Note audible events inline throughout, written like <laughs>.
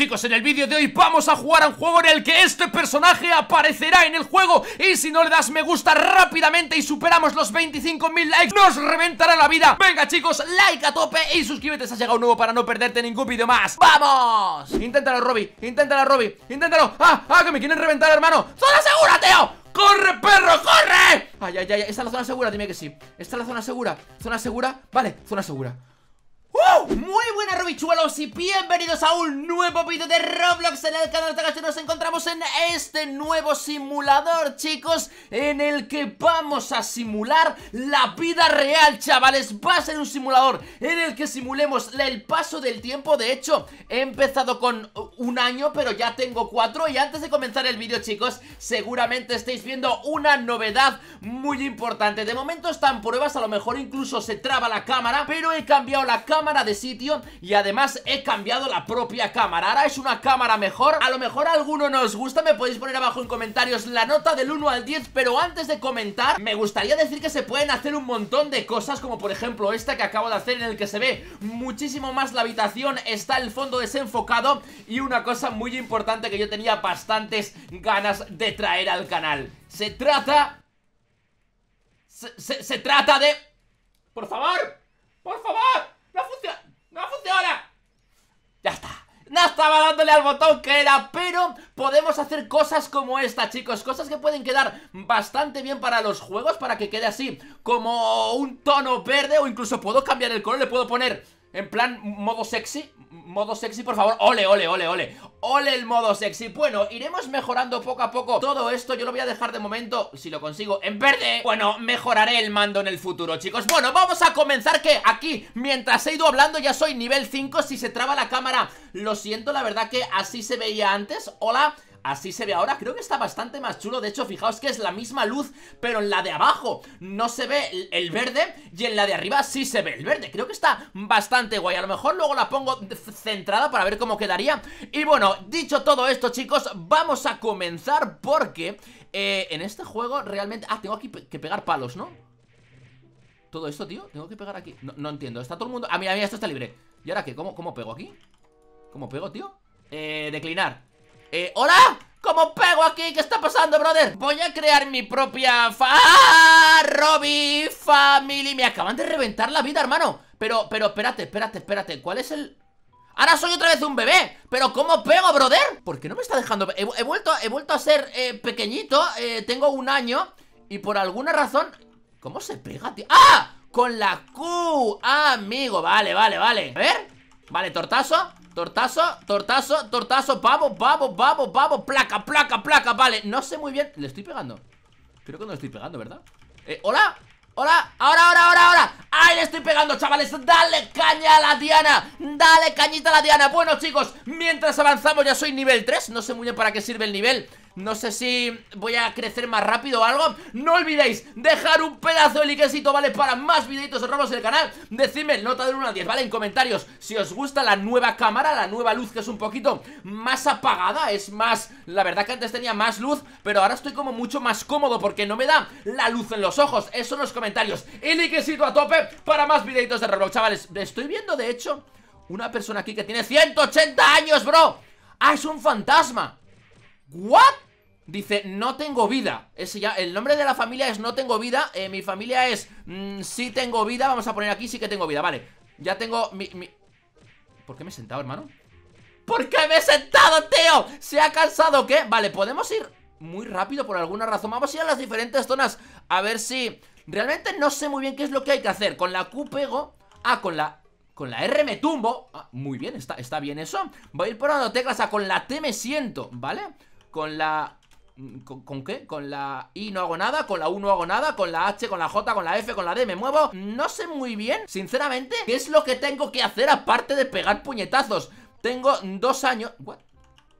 Chicos, en el vídeo de hoy vamos a jugar a un juego en el que este personaje aparecerá en el juego Y si no le das me gusta rápidamente y superamos los 25.000 likes, nos reventará la vida Venga chicos, like a tope y suscríbete si has llegado nuevo para no perderte ningún vídeo más ¡Vamos! Inténtalo Robby, inténtalo Robby, inténtalo ¡Ah, ah, que me quieren reventar hermano! ¡Zona segura, tío! ¡Corre, perro, corre! Ay, ay, ay, esta es la zona segura, dime que sí Esta es la zona segura, zona segura, vale, zona segura ¡Oh! Muy buenas robichuelos y bienvenidos a un nuevo vídeo de Roblox en el canal de Nos encontramos en este nuevo simulador, chicos En el que vamos a simular la vida real, chavales Va a ser un simulador en el que simulemos el paso del tiempo De hecho, he empezado con un año, pero ya tengo cuatro Y antes de comenzar el vídeo, chicos, seguramente estáis viendo una novedad muy importante De momento están pruebas, a lo mejor incluso se traba la cámara Pero he cambiado la cámara de sitio y además he cambiado la propia cámara Ahora es una cámara mejor, a lo mejor alguno nos gusta, me podéis poner abajo en comentarios la nota del 1 al 10 Pero antes de comentar, me gustaría decir que se pueden hacer un montón de cosas Como por ejemplo esta que acabo de hacer en el que se ve muchísimo más la habitación Está el fondo desenfocado y un una cosa muy importante que yo tenía bastantes ganas de traer al canal. Se trata... Se, trata de... ¡Por favor! ¡Por favor! ¡No funciona! ¡No funciona! Ya está no estaba dándole al botón que era, pero podemos hacer cosas como esta, chicos, cosas que pueden quedar bastante bien para los juegos, para que quede así, como un tono verde, o incluso puedo cambiar el color, le puedo poner en plan, modo sexy Modo sexy, por favor, ole, ole, ole, ole Ole el modo sexy Bueno, iremos mejorando poco a poco todo esto Yo lo voy a dejar de momento, si lo consigo, en verde Bueno, mejoraré el mando en el futuro, chicos Bueno, vamos a comenzar que aquí Mientras he ido hablando ya soy nivel 5 Si se traba la cámara, lo siento La verdad que así se veía antes Hola Así se ve ahora, creo que está bastante más chulo De hecho, fijaos que es la misma luz Pero en la de abajo no se ve el verde Y en la de arriba sí se ve el verde Creo que está bastante guay A lo mejor luego la pongo centrada para ver cómo quedaría Y bueno, dicho todo esto chicos Vamos a comenzar porque eh, en este juego realmente... Ah, tengo aquí que pegar palos, ¿no? Todo esto, tío, tengo que pegar aquí No, entiendo, está todo el mundo... Ah, mira, mira, esto está libre ¿Y ahora qué? ¿Cómo, cómo pego aquí? ¿Cómo pego, tío? Eh, declinar eh, ¿hola? ¿Cómo pego aquí? ¿Qué está pasando, brother? Voy a crear mi propia fa... Family Me acaban de reventar la vida, hermano Pero, pero, espérate, espérate, espérate ¿Cuál es el...? Ahora soy otra vez un bebé Pero ¿cómo pego, brother? ¿Por qué no me está dejando? He, vuelto, he vuelto a ser eh, pequeñito eh, Tengo un año Y por alguna razón... ¿Cómo se pega, tío? ¡Ah! Con la Q, amigo Vale, vale, vale A ver Vale, tortazo Tortazo, tortazo, tortazo Pavo, pavo, pavo, pavo, placa, placa, placa Vale, no sé muy bien, le estoy pegando Creo que no le estoy pegando, ¿verdad? Eh, hola, ¡Hola! ¡Ahora, ahora, ahora, ahora! ¡Ahí le estoy pegando, chavales! ¡Dale caña a la Diana! ¡Dale cañita a la Diana! Bueno, chicos, mientras avanzamos ya soy nivel 3 No sé muy bien para qué sirve el nivel no sé si voy a crecer más rápido o algo No olvidéis dejar un pedazo de likecito, ¿vale? Para más videitos de Roblox en el canal Decidme nota de 1 a 10, ¿vale? En comentarios si os gusta la nueva cámara La nueva luz que es un poquito más apagada Es más... La verdad que antes tenía más luz Pero ahora estoy como mucho más cómodo Porque no me da la luz en los ojos Eso en los comentarios Y likecito a tope para más videitos de Roblox Chavales, estoy viendo de hecho Una persona aquí que tiene 180 años, bro Ah, es un fantasma What? Dice, no tengo vida. Ese ya, el nombre de la familia es no tengo vida. Eh, mi familia es mm, sí tengo vida. Vamos a poner aquí sí que tengo vida. Vale, ya tengo mi, ¿Por qué me he sentado, hermano? ¿Por qué me he sentado, tío? ¿Se ha cansado qué? Vale, podemos ir muy rápido por alguna razón. Vamos a ir a las diferentes zonas a ver si... Realmente no sé muy bien qué es lo que hay que hacer. Con la Q pego... Ah, con la... Con la R me tumbo. Ah, muy bien, está, está bien eso. Voy a ir probando teclas. Ah, con la T me siento, ¿vale? Con la... Mm, ¿Con, qué? ¿Con la I no hago nada? ¿Con la U no hago nada? ¿Con la H? ¿Con la J? ¿Con la F? ¿Con la D? ¿Me muevo? No sé muy bien, sinceramente, qué es lo que tengo que hacer aparte de pegar puñetazos. Tengo dos años... What?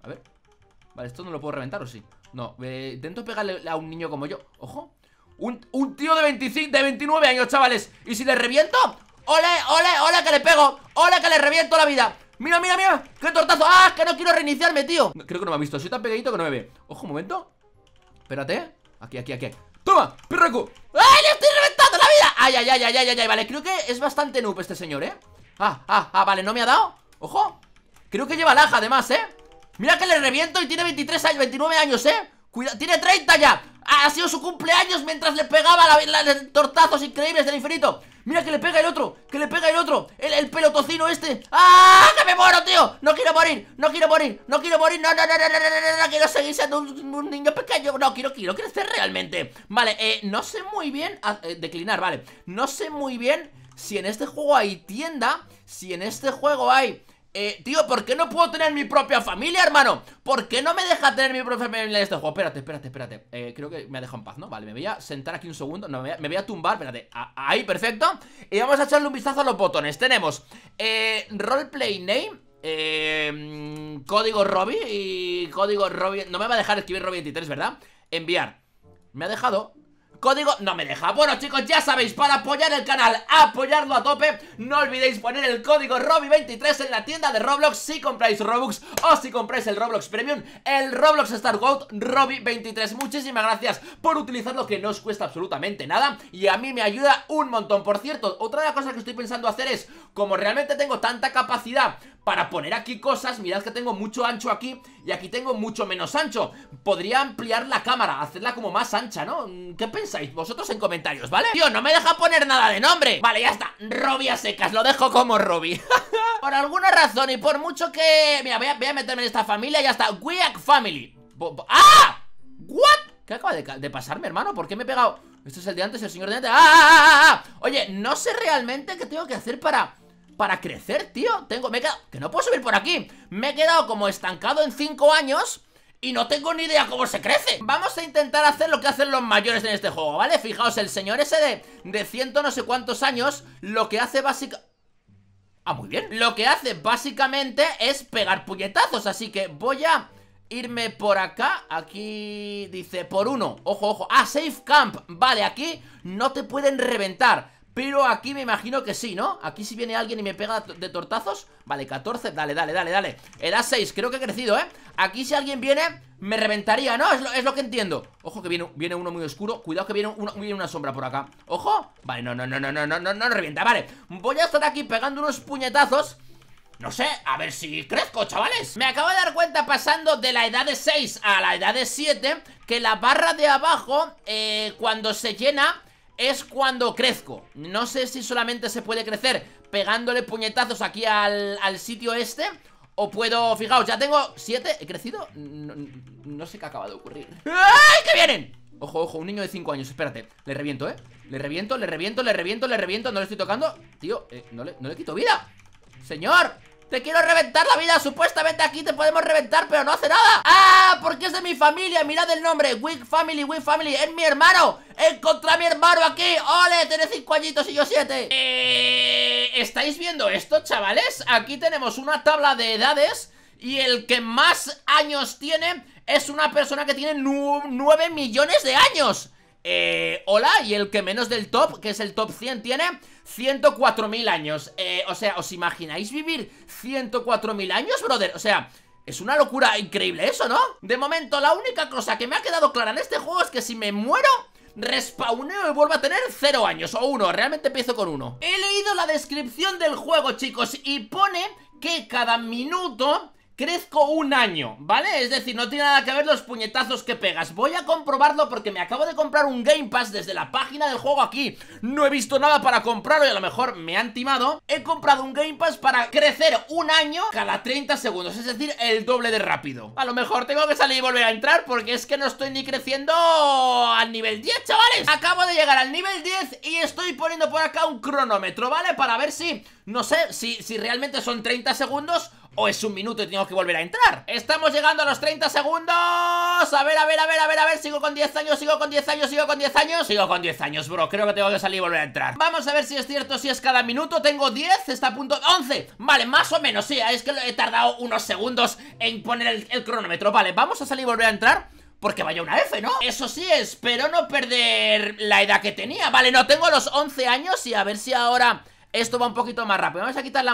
A ver... Vale, esto no lo puedo reventar, ¿o sí? No, eh, intento pegarle a un niño como yo. Ojo. Un, tío de 25, de 29 años, chavales. ¿Y si le reviento? ¡Ole, ole, ole que le pego! ¡Ole que le reviento la vida! ¡Mira, mira, mira! ¡Qué tortazo! ¡Ah! ¡Que no quiero reiniciarme, tío! Creo que no me ha visto, soy tan pegadito que no me ve Ojo, un momento Espérate Aquí, aquí, aquí ¡Toma! ¡Perraco! ¡Ay, le estoy reventando la vida! ¡Ay, ay, ay, ay, ay, ay! Vale, creo que es bastante noob este señor, ¿eh? Ah, ah, ah, vale, no me ha dado ¡Ojo! Creo que lleva laja además, ¿eh? Mira que le reviento y tiene 23 años, 29 años, ¿eh? ¡Cuidado! tiene 30 ya ha sido su cumpleaños mientras le pegaba la, la, tortazos increíbles del infinito. Mira que le pega el otro, que le pega el otro El, pelotocino este ¡Ah! ¡Que me muero, tío! No quiero morir, no quiero morir No quiero morir, no, no, no, no, no, no, no, no Quiero seguir siendo un, niño pequeño No, quiero, quiero crecer realmente Vale, eh, no sé muy bien ah, eh, Declinar, vale No sé muy bien si en este juego hay tienda Si en este juego hay eh, tío, ¿por qué no puedo tener mi propia familia, hermano? ¿Por qué no me deja tener mi propia familia en este juego? Espérate, espérate, espérate eh, Creo que me ha dejado en paz, ¿no? Vale, me voy a sentar aquí un segundo No, me voy a, tumbar, espérate Ahí, perfecto Y vamos a echarle un vistazo a los botones Tenemos eh, Roleplay Name eh, Código Robby Y código Robby No me va a dejar escribir robby 23, ¿verdad? Enviar Me ha dejado código no me deja Bueno chicos, ya sabéis, para apoyar el canal, apoyarlo a tope No olvidéis poner el código robi 23 en la tienda de Roblox Si compráis Robux o si compráis el Roblox Premium El Roblox Star Gold ROBBY23 Muchísimas gracias por utilizarlo que no os cuesta absolutamente nada Y a mí me ayuda un montón Por cierto, otra de las cosas que estoy pensando hacer es Como realmente tengo tanta capacidad para poner aquí cosas, mirad que tengo mucho ancho aquí y aquí tengo mucho menos ancho Podría ampliar la cámara, hacerla como más ancha, ¿no? ¿Qué pensáis? vosotros en comentarios, ¿vale? Tío, no me deja poner nada de nombre Vale, ya está, Robia secas, lo dejo como Robbie <laughs> Por alguna razón y por mucho que... Mira, voy a, meterme en esta familia ya está Weak Family ¡Ah! ¿What? ¿Qué acaba de, de pasarme, hermano? ¿Por qué me he pegado? esto es el de antes, el señor de antes ¡Ah, ah, ah, ¡Ah, Oye, no sé realmente qué tengo que hacer para para crecer, tío Tengo, me he quedado, que no puedo subir por aquí Me he quedado como estancado en 5 años y no tengo ni idea cómo se crece Vamos a intentar hacer lo que hacen los mayores en este juego, ¿vale? Fijaos, el señor ese de, de ciento no sé cuántos años Lo que hace básicamente... Ah, muy bien Lo que hace básicamente es pegar puñetazos Así que voy a irme por acá Aquí dice por uno Ojo, ojo Ah, safe camp Vale, aquí no te pueden reventar pero aquí me imagino que sí, ¿no? Aquí si viene alguien y me pega de tortazos Vale, 14, dale, dale, dale, dale Edad 6, creo que he crecido, ¿eh? Aquí si alguien viene, me reventaría, ¿no? Es lo, que entiendo Ojo que viene, viene uno muy oscuro Cuidado que viene una, una sombra por acá Ojo Vale, no, no, no, no, no, no, no, no revienta Vale, voy a estar aquí pegando unos puñetazos no sé, a ver si crezco, chavales Me acabo de dar cuenta pasando de la edad de 6 a la edad de 7 Que la barra de abajo, eh, cuando se llena es cuando crezco No sé si solamente se puede crecer pegándole puñetazos aquí al, sitio este O puedo, fijaos, ya tengo siete ¿He crecido? No, sé qué acaba de ocurrir ¡Ay, que vienen! Ojo, ojo, un niño de cinco años, espérate Le reviento, ¿eh? Le reviento, le reviento, le reviento, le reviento No le estoy tocando Tío, eh, no, le, no le quito vida Señor te quiero reventar la vida, supuestamente aquí te podemos reventar Pero no hace nada ¡Ah! Porque es de mi familia, mirad el nombre Wig Family, Wick Family, es mi hermano Encontré a mi hermano aquí, ole Tiene cinco añitos y yo siete. Eh, ¿Estáis viendo esto, chavales? Aquí tenemos una tabla de edades y el que más años tiene es una persona que tiene nueve millones de años eh, hola, y el que menos del top, que es el top 100, tiene 104.000 años eh, O sea, ¿os imagináis vivir 104.000 años, brother? O sea, es una locura increíble eso, ¿no? De momento, la única cosa que me ha quedado clara en este juego es que si me muero respawneo y vuelvo a tener 0 años o 1, realmente empiezo con 1 He leído la descripción del juego, chicos, y pone que cada minuto crezco un año, ¿vale? Es decir, no tiene nada que ver los puñetazos que pegas Voy a comprobarlo porque me acabo de comprar un Game Pass desde la página del juego aquí No he visto nada para comprarlo y a lo mejor me han timado He comprado un Game Pass para crecer un año cada 30 segundos, es decir, el doble de rápido A lo mejor tengo que salir y volver a entrar porque es que no estoy ni creciendo al nivel 10, chavales Acabo de llegar al nivel 10 y estoy poniendo por acá un cronómetro, ¿vale? Para ver si, no sé, si, si realmente son 30 segundos o es un minuto y tengo que volver a entrar. Estamos llegando a los 30 segundos. A ver, a ver, a ver, a ver, a ver. Sigo con 10 años, sigo con 10 años, sigo con 10 años. Sigo con 10 años, bro. Creo que tengo que salir y volver a entrar. Vamos a ver si es cierto, si es cada minuto. Tengo 10, está a punto... 11. Vale, más o menos, sí. Es que he tardado unos segundos en poner el, cronómetro. Vale, vamos a salir y volver a entrar. Porque vaya una F, ¿no? Eso sí, es espero no perder la edad que tenía Vale, no, tengo los 11 años y a ver si ahora esto va un poquito más rápido Vamos a quitar la...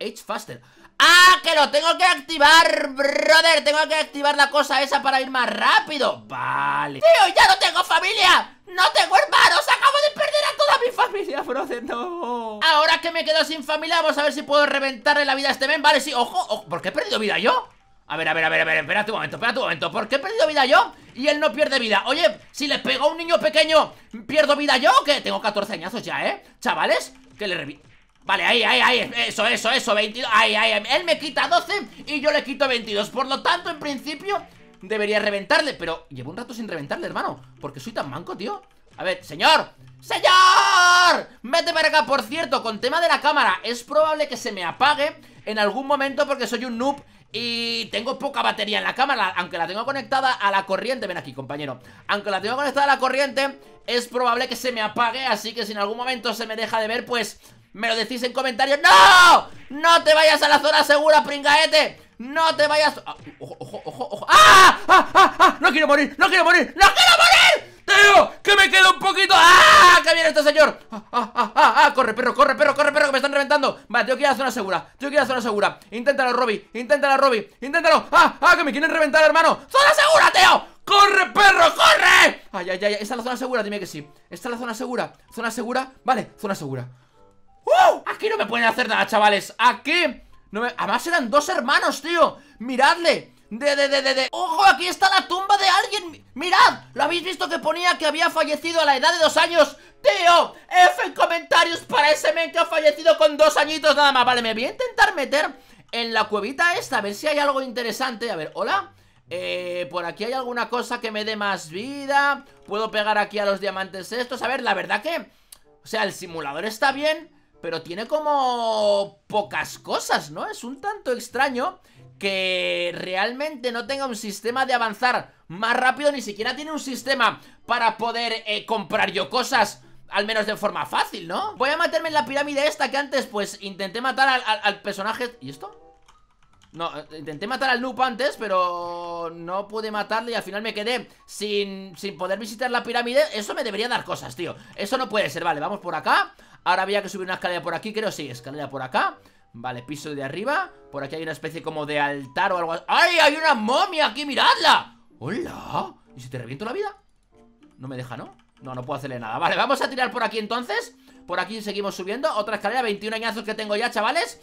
Age faster ¡Ah, que lo tengo que activar, brother! Tengo que activar la cosa esa para ir más rápido Vale Tío, ya no tengo familia ¡No tengo hermanos! ¡Acabo de perder a toda mi familia, brother! ¡No! Ahora que me quedo sin familia, vamos a ver si puedo reventarle la vida a este men Vale, sí, ojo, ojo ¿Por qué he perdido vida yo? A ver, a ver, a ver, a ver, Espera tu momento, espera tu momento ¿Por qué he perdido vida yo? Y él no pierde vida Oye, si le pego a un niño pequeño ¿Pierdo vida yo? Que tengo 14 añazos ya, ¿eh? Chavales, que le reviento Vale, ahí, ahí, ahí, eso, eso, eso, 22 Ahí, ahí, él me quita 12 y yo le quito 22 Por lo tanto, en principio, debería reventarle Pero llevo un rato sin reventarle, hermano Porque soy tan manco, tío A ver, señor, ¡Señor! Vete para acá, por cierto, con tema de la cámara Es probable que se me apague en algún momento porque soy un noob y tengo poca batería en la cámara, aunque la tengo conectada a la corriente Ven aquí, compañero Aunque la tengo conectada a la corriente, es probable que se me apague Así que si en algún momento se me deja de ver, pues me lo decís en comentarios. ¡No! ¡No te vayas a la zona segura, pringaete! ¡No te vayas! Ah, ojo, ojo! ojo. ¡Ah! ¡Ah, ah, ah! ¡No quiero morir! ¡No quiero morir! ¡No quiero morir! ¡Teo! ¡Que me quedo un poquito! ¡Ah! ¡Que viene este señor! ¡Ah! ¡Ah, ah, ah, ah! corre perro, corre, perro, corre, perro! ¡Que me están reventando! Vale, tengo que a la zona segura yo que a la zona segura Inténtalo, Robby Inténtalo, Robby Inténtalo ¡Ah, ah! ¡Que me quieren reventar, hermano! ¡Zona segura, Teo! ¡Corre, perro, corre! Ay, ay, ay, esta es la zona segura, dime que sí Esta es la zona segura Zona segura, vale, zona segura ¡Uh! Aquí no me pueden hacer nada, chavales Aquí no me... Además eran dos hermanos, tío Miradle de, de, de, de, de ¡Ojo! Aquí está la tumba de alguien ¡Mirad! ¿Lo habéis visto que ponía que había fallecido a la edad de dos años? ¡Tío! F en comentarios para ese men que ha fallecido con dos añitos nada más Vale, me voy a intentar meter en la cuevita esta A ver si hay algo interesante A ver, ¿hola? Eh, por aquí hay alguna cosa que me dé más vida Puedo pegar aquí a los diamantes estos A ver, la verdad que... O sea, el simulador está bien pero tiene como pocas cosas, ¿no? Es un tanto extraño que realmente no tenga un sistema de avanzar más rápido, ni siquiera tiene un sistema para poder eh, comprar yo cosas al menos de forma fácil, ¿no? Voy a meterme en la pirámide esta que antes pues intenté matar al, al personaje... ¿Y esto? No, eh, intenté matar al noob antes, pero no pude matarle y al final me quedé sin, sin poder visitar la pirámide. Eso me debería dar cosas, tío. Eso no puede ser. Vale, vamos por acá. Ahora había que subir una escalera por aquí, creo, sí. Escalera por acá. Vale, piso de arriba. Por aquí hay una especie como de altar o algo así. ¡Ay, hay una momia aquí! ¡Miradla! ¡Hola! ¿Y si te reviento la vida? No me deja, ¿no? No, no puedo hacerle nada Vale, vamos a tirar por aquí entonces Por aquí seguimos subiendo Otra escalera, 21 añazos que tengo ya, chavales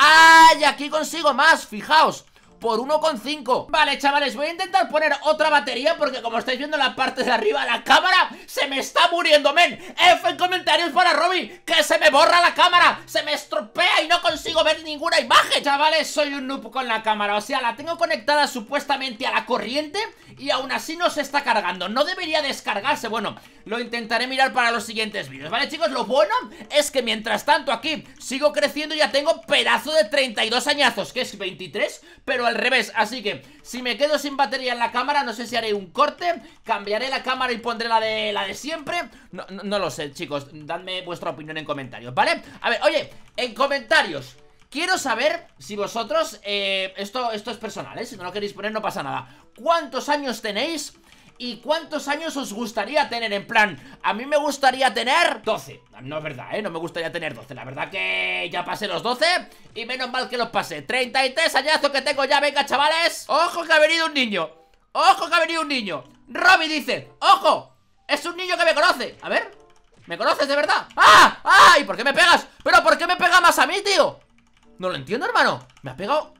¡Ay! Aquí consigo más, fijaos por 1,5 Vale, chavales, voy a intentar poner otra batería Porque como estáis viendo la parte de arriba de la cámara Se me está muriendo, men F en comentarios para Robin Que se me borra la cámara Se me estropea y no consigo ver ninguna imagen Chavales, soy un noob con la cámara O sea, la tengo conectada supuestamente a la corriente Y aún así no se está cargando No debería descargarse, bueno Lo intentaré mirar para los siguientes vídeos Vale, chicos, lo bueno es que mientras tanto aquí Sigo creciendo y ya tengo pedazo de 32 añazos Que es 23, pero al revés Así que si me quedo sin batería en la cámara No sé si haré un corte Cambiaré la cámara y pondré la de, la de siempre no, lo sé chicos Dadme vuestra opinión en comentarios, ¿vale? A ver, oye, en comentarios Quiero saber si vosotros, eh, esto, esto es personal, ¿eh? si no lo queréis poner no pasa nada ¿Cuántos años tenéis? ¿Y cuántos años os gustaría tener? En plan, a mí me gustaría tener 12 No es verdad, ¿eh? No me gustaría tener 12 La verdad que ya pasé los 12 Y menos mal que los pasé 33 añazos que tengo ya, venga chavales ¡Ojo que ha venido un niño! ¡Ojo que ha venido un niño! Robbie dice, ¡ojo! Es un niño que me conoce A ver, ¿me conoces de verdad? ¡Ah! ¡Ah! ¿Y por qué me pegas? ¿Pero por qué me pega más a mí, tío? No lo entiendo, hermano Me ha pegado...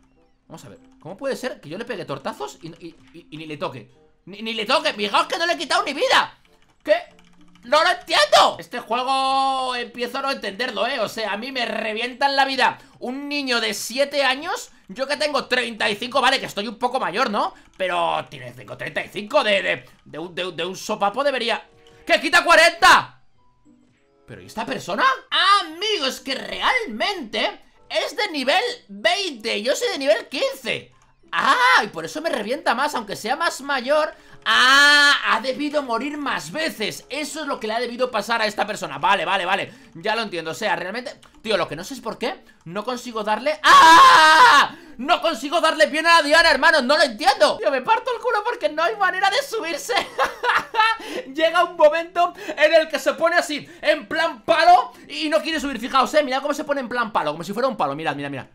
Vamos a ver, ¿cómo puede ser que yo le pegue tortazos y ni le toque? Ni, le toque, fijaos que no le he quitado ni vida ¿Qué? ¡No lo entiendo! Este juego empiezo a no entenderlo, ¿eh? O sea, a mí me revientan la vida un niño de 7 años Yo que tengo 35, vale, que estoy un poco mayor, ¿no? Pero tiene 5, 35 de, de, un, de, un sopapo debería... ¡Que quita 40! ¿Pero y esta persona? Amigos, que realmente es de nivel 20 Yo soy de nivel 15 ¡Ah! Y por eso me revienta más, aunque sea más mayor ¡Ah! Ha debido morir más veces Eso es lo que le ha debido pasar a esta persona Vale, vale, vale, ya lo entiendo O sea, realmente, tío, lo que no sé es por qué No consigo darle... ¡Ah! No consigo darle bien a la Diana, hermano No lo entiendo Tío, me parto el culo porque no hay manera de subirse <laughs> Llega un momento en el que se pone así En plan palo Y no quiere subir, fijaos, eh Mirad cómo se pone en plan palo Como si fuera un palo, mirad, mirad, mirad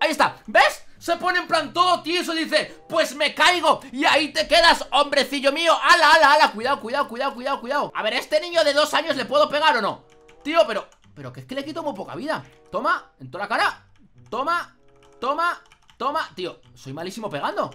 Ahí está, ¿ves? se pone en plan todo tieso y dice, pues me caigo y ahí te quedas, hombrecillo mío. Ala, ala, ala, cuidado, cuidado, cuidado, cuidado, cuidado. A ver, ¿este niño de dos años le puedo pegar o no? Tío, pero, pero que es que le quito muy poca vida. Toma, en toda la cara. Toma, toma, toma. Tío, soy malísimo pegando.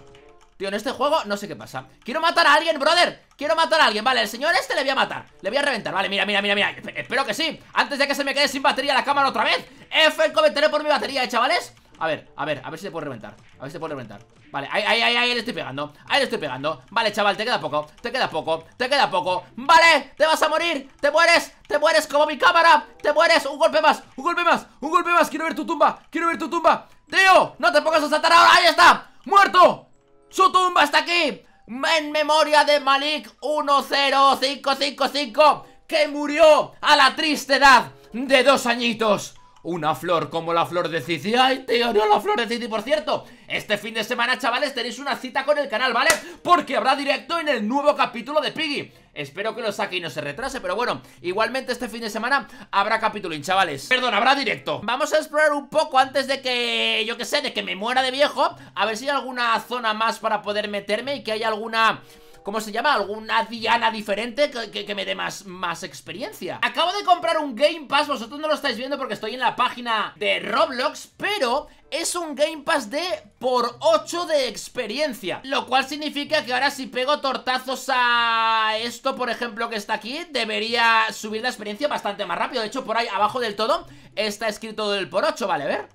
Tío, en este juego no sé qué pasa Quiero matar a alguien, brother Quiero matar a alguien Vale, el señor este le voy a matar Le voy a reventar Vale, mira, mira, mira, mira Espero que sí Antes de que se me quede sin batería la cámara otra vez F en comentario por mi batería, ¿eh, chavales a ver, a ver, a ver si te puedo reventar A ver si te puedo reventar Vale, ahí, ahí, ahí, ahí le estoy pegando Ahí le estoy pegando Vale, chaval, te queda poco Te queda poco Te queda poco Vale, te vas a morir Te mueres Te mueres como mi cámara Te mueres Un golpe más Un golpe más Un golpe más Quiero ver tu tumba Quiero ver tu tumba Tío, no te pongas a saltar ahora Ahí está Muerto Su tumba está aquí En memoria de Malik 10555 Que murió a la triste edad de dos añitos una flor como la flor de Cici ¡Ay, tío! ¡No, la flor de Cici! Por cierto, este fin de semana, chavales, tenéis una cita con el canal, ¿vale? Porque habrá directo en el nuevo capítulo de Piggy Espero que lo saque y no se retrase, pero bueno Igualmente este fin de semana habrá capítulo, chavales Perdón, habrá directo Vamos a explorar un poco antes de que, yo que sé, de que me muera de viejo A ver si hay alguna zona más para poder meterme Y que haya alguna ¿Cómo se llama? ¿Alguna diana diferente que, me dé más, más experiencia? Acabo de comprar un Game Pass, vosotros no lo estáis viendo porque estoy en la página de Roblox, pero es un Game Pass de por 8 de experiencia Lo cual significa que ahora si pego tortazos a esto, por ejemplo, que está aquí Debería subir la experiencia bastante más rápido De hecho, por ahí abajo del todo está escrito el por 8, ¿vale? A ver,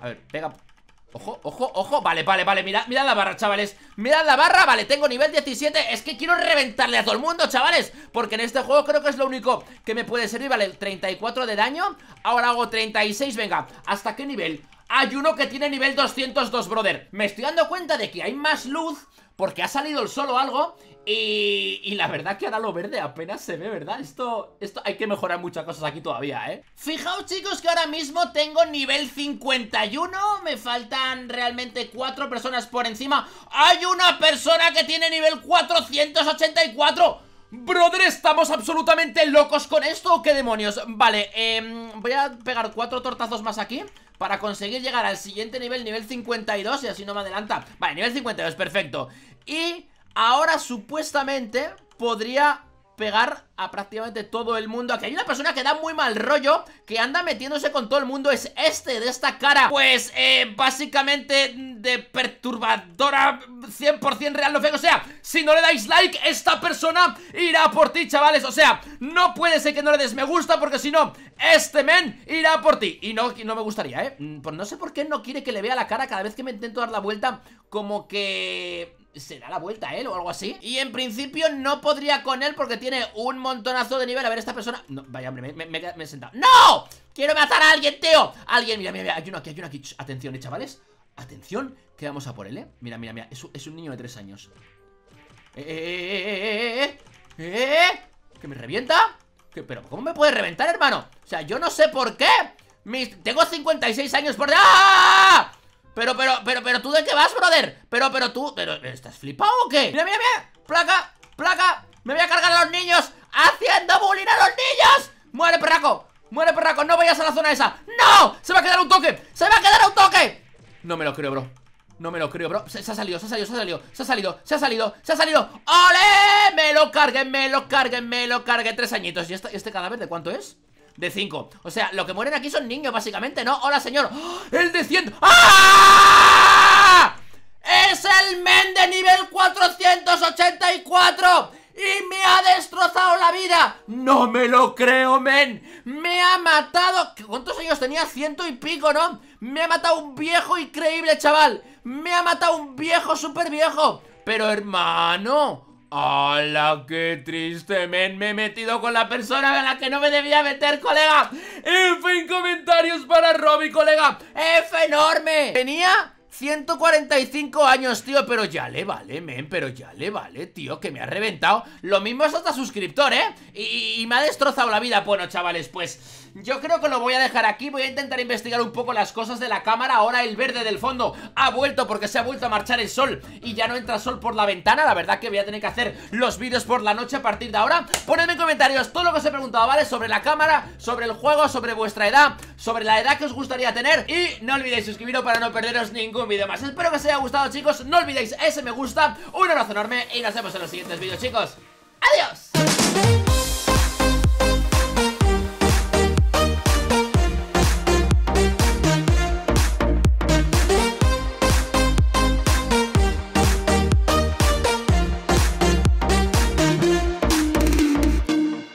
a ver, pega, Ojo, ojo, ojo, vale, vale, vale mira, mira la barra, chavales, mirad la barra Vale, tengo nivel 17, es que quiero reventarle a todo el mundo, chavales Porque en este juego creo que es lo único que me puede servir Vale, 34 de daño Ahora hago 36, venga, ¿hasta qué nivel? Hay uno que tiene nivel 202, brother Me estoy dando cuenta de que hay más luz porque ha salido el solo algo y, la verdad que ahora lo verde apenas se ve, ¿verdad? Esto, esto hay que mejorar muchas cosas aquí todavía, ¿eh? Fijaos, chicos, que ahora mismo tengo nivel 51 Me faltan realmente cuatro personas por encima ¡Hay una persona que tiene nivel 484! Brother, estamos absolutamente locos con esto ¿Qué demonios? Vale, em, voy a pegar cuatro tortazos más aquí para conseguir llegar al siguiente nivel, nivel 52 Y así no me adelanta Vale, nivel 52, perfecto Y Ahora supuestamente podría pegar a prácticamente todo el mundo Aquí hay una persona que da muy mal rollo Que anda metiéndose con todo el mundo Es este de esta cara Pues eh, básicamente de perturbadora 100% real no fake O sea, si no le dais like Esta persona irá por ti chavales O sea, no puede ser que no le des me gusta Porque si no, este men irá por ti Y no, no me gustaría, eh mm, Pues no sé por qué no quiere que le vea la cara Cada vez que me intento dar la vuelta Como que se da la vuelta a él o algo así Y en principio no podría con él porque tiene un montonazo de nivel A ver, esta persona... No, vaya hombre, me, he sentado ¡No! ¡Quiero matar a alguien, tío! Alguien, mira, mira, mira, hay uno aquí, hay uno aquí Atención, ¿eh, chavales Atención, que vamos a por él, ¿eh? Mira, mira, mira, es, un niño de tres años ¡Eh, eh, eh, eh, eh! eh que me revienta? ¿Pero cómo me puede reventar, hermano? O sea, yo no sé por qué Tengo 56 años por... ¡Ah! Pero, pero, pero, pero, ¿tú de qué vas, brother? Pero, pero, tú, pero, ¿estás flipado o qué? Mira, mira, mira, placa, placa Me voy a cargar a los niños Haciendo bullying a los niños Muere, perraco, muere, perraco, no vayas a la zona esa ¡No! Se va a quedar un toque Se va a quedar un toque No me lo creo, bro no me lo creo, bro se, ha salido, se ha salido, se ha salido Se ha salido, se ha salido, se ha salido ¡Ole! Me lo carguen, me lo carguen, me lo carguen Tres añitos ¿Y este, este cadáver de cuánto es? de 5 O sea, lo que mueren aquí son niños, básicamente, ¿no? ¡Hola, señor! ¡Ah! ¡El de 100! ¡Ah! ¡Es el men de nivel 484! ¡Y me ha destrozado la vida! ¡No me lo creo, men! ¡Me ha matado! ¿Cuántos años tenía? Ciento y pico, ¿no? ¡Me ha matado un viejo increíble, chaval! ¡Me ha matado un viejo, súper viejo! Pero, hermano... ¡Hala, qué triste, Me he metido con la persona a la que no me debía meter, colega. F en comentarios para Robby, colega. F enorme. Tenía 145 años, tío, pero ya le vale, men, pero ya le vale, tío, que me ha reventado. Lo mismo es hasta suscriptor, ¿eh? y me ha destrozado la vida. Bueno, chavales, pues... Yo creo que lo voy a dejar aquí Voy a intentar investigar un poco las cosas de la cámara Ahora el verde del fondo ha vuelto porque se ha vuelto a marchar el sol Y ya no entra sol por la ventana La verdad que voy a tener que hacer los vídeos por la noche a partir de ahora Ponedme en comentarios todo lo que os he preguntado, ¿vale? Sobre la cámara, sobre el juego, sobre vuestra edad Sobre la edad que os gustaría tener Y no olvidéis suscribiros para no perderos ningún vídeo más Espero que os haya gustado, chicos No olvidéis ese me gusta Un abrazo enorme y nos vemos en los siguientes vídeos, chicos ¡Adiós!